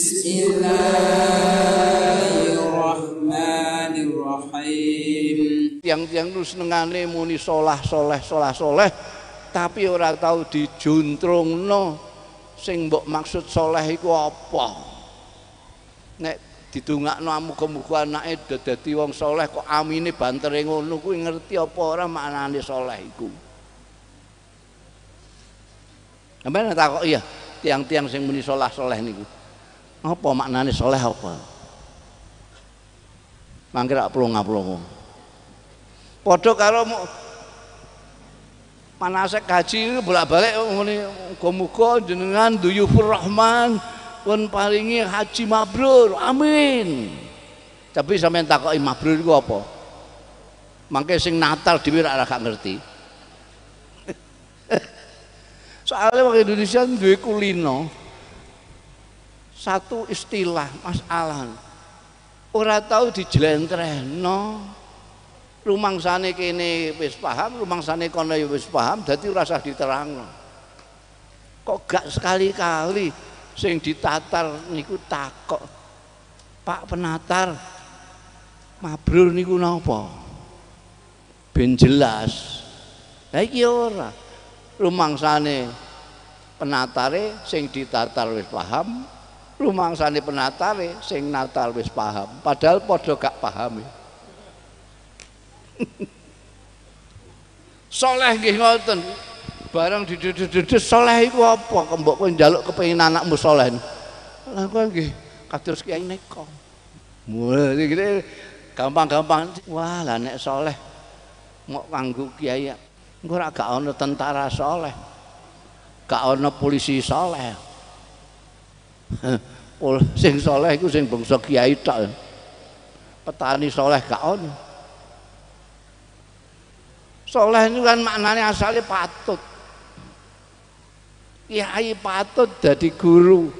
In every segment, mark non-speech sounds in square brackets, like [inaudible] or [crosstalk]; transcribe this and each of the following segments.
Bismillahirrahmanirrahim. Tiang-tiang terus nengane muni solah soleh solah soleh, tapi ora tahu juntrung sing mbok maksud soleh iku apa. Nek didungakno amuga-muga anake dadi wong soleh kok amini bantere ngono kuwi ngerti apa ora maknane soleh iku. Sampeyan tak kok iya tiang-tiang sing muni solah soleh niku apa maknanya soleh apa mangke rak plung Podok kalau mau manasek haji bolak-balik oh, ngene muga jenengan duyufur rahman pun paringi haji mabrur amin tapi sampean takoi mabrur itu apa mangke sing natal diwira rak gak ngerti [laughs] soalnya orang Indonesia duwe kulino satu istilah masalah ora tahu no rumang sana kene wis paham rumang sana kono ya wis paham jadi rasa diterang no. kok gak sekali-kali sing ditatar niku takok Pak penatar mabrur niku nopo ben jelas lha iki ora rumangsane penatare sing ditatar wis paham lumangsane penatare, sing natal wis paham padahal padha gak paham [laughs] soleh nggih ngoten barang di soleh iku apa kembok kowe njaluk kepengin anakmu soleh lha kowe nggih kados kiai neko mulai gede gampang-gampang wah lah nek soleh mau kanggu kiai ya. engko gak ono tentara soleh gak ono polisi soleh [laughs] sing soleh itu sing bangsa kiai tak petani soleh gak ono soleh itu kan maknanya asalnya patut kiai patut jadi guru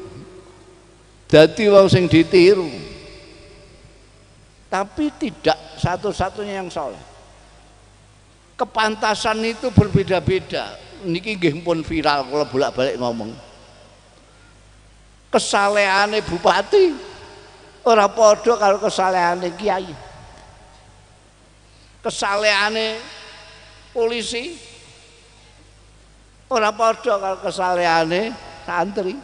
jadi wong sing ditiru tapi tidak satu-satunya yang soleh kepantasan itu berbeda-beda niki nggih pun viral kalau bolak-balik ngomong kesalehane bupati ora padha karo kesalehane kiai kesalehane polisi ora padha karo kesalehane santri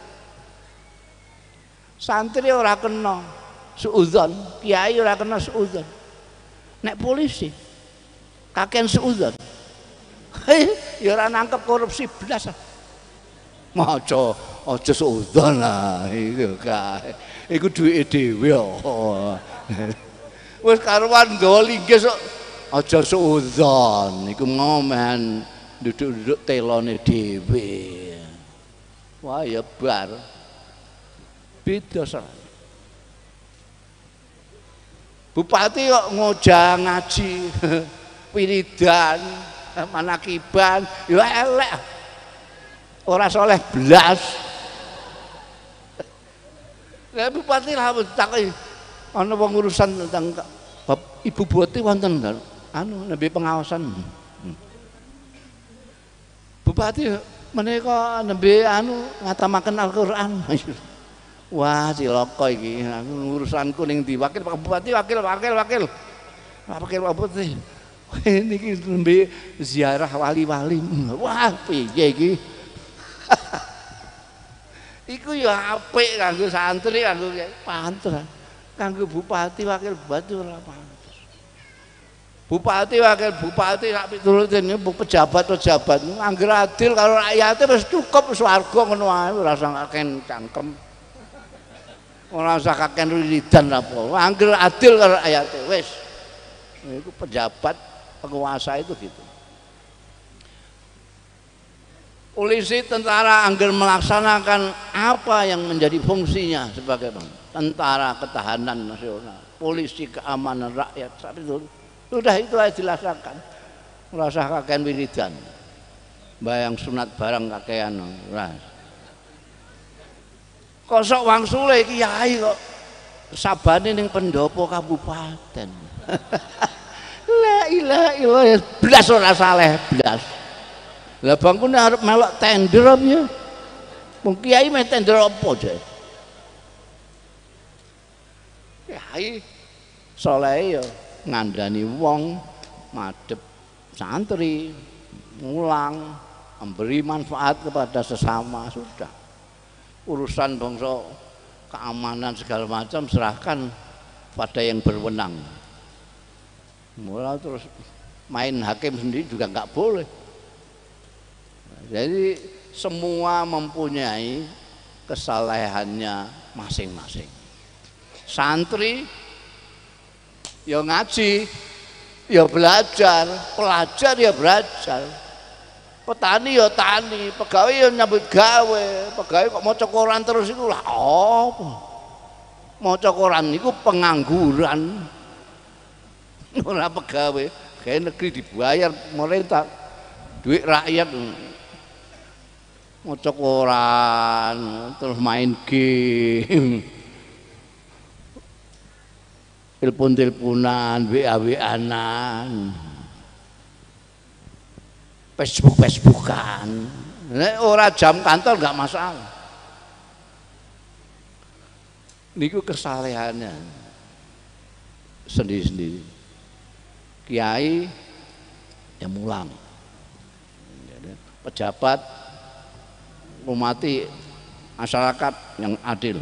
santri ora kena suudzon kiai ora kena suudzon nek polisi kakean suudzon [laughs] ya ora nangkep korupsi belas maca aja suudzon lah iku kae. Iku duwike dhewe kok. Oh. Wis karuan nggawa linggis kok aja suudzon iku ngomen duduk-duduk telone dhewe. Wah ya bar. Beda saran. Bupati kok ngojang ngaji [laughs] wiridan manakiban ya elek ora soleh belas lah bupati lah takai ana wong urusan tentang bab ibu bupati wonten anu nabi pengawasan. Hmm. Bupati menika nabi anu ngatamaken Al-Qur'an. [laughs] Wah cilaka iki aku urusanku ning ndi wakil Pak Bupati wakil wakil wakil. Wakil Pak Bupati. [laughs] Ini nembe ziarah wali-wali. Hmm. Wah piye iki? iku ya apik kanggo santri kanggo pantes kanggo bupati wakil bupati ora pantes bupati wakil bupati rak pitulute pejabat-pejabat angger adil karo rakyate wis cukup swarga ngono ae ora usah kaken cangkem ora usah kaken rilidan apa angger adil karo rakyate wis iku pejabat penguasa itu gitu Polisi tentara angger melaksanakan apa yang menjadi fungsinya sebagai tentara ketahanan nasional, polisi keamanan rakyat. Tapi itu sudah itu aja dilaksanakan. Merasa kakean wiridan. Bayang sunat barang kakean. Nah. Kosok sulai kiai kok sabane ning pendopo kabupaten. [laughs] La ilaha illallah blas ora saleh blas lah bangku ini harap melok tender apa ya kiai tender apa aja. kiai soleh ya ngandani wong madep santri ngulang memberi manfaat kepada sesama sudah urusan bangsa keamanan segala macam serahkan pada yang berwenang mulai terus main hakim sendiri juga nggak boleh jadi semua mempunyai kesalahannya masing-masing. Santri ya ngaji, ya belajar, pelajar ya belajar. Petani ya tani, pegawai ya nyambut gawe, pegawai kok mau cokoran terus itu lah apa? Mau cokoran itu pengangguran. [laughs] Ora pegawai, kayak negeri dibayar pemerintah. Duit rakyat ngocok koran terus main game telepon-teleponan WA-WAnan Facebook-Facebookan nek ora jam kantor nggak masalah niku kesalehannya sendiri-sendiri kiai yang mulang pejabat rumati masyarakat yang adil.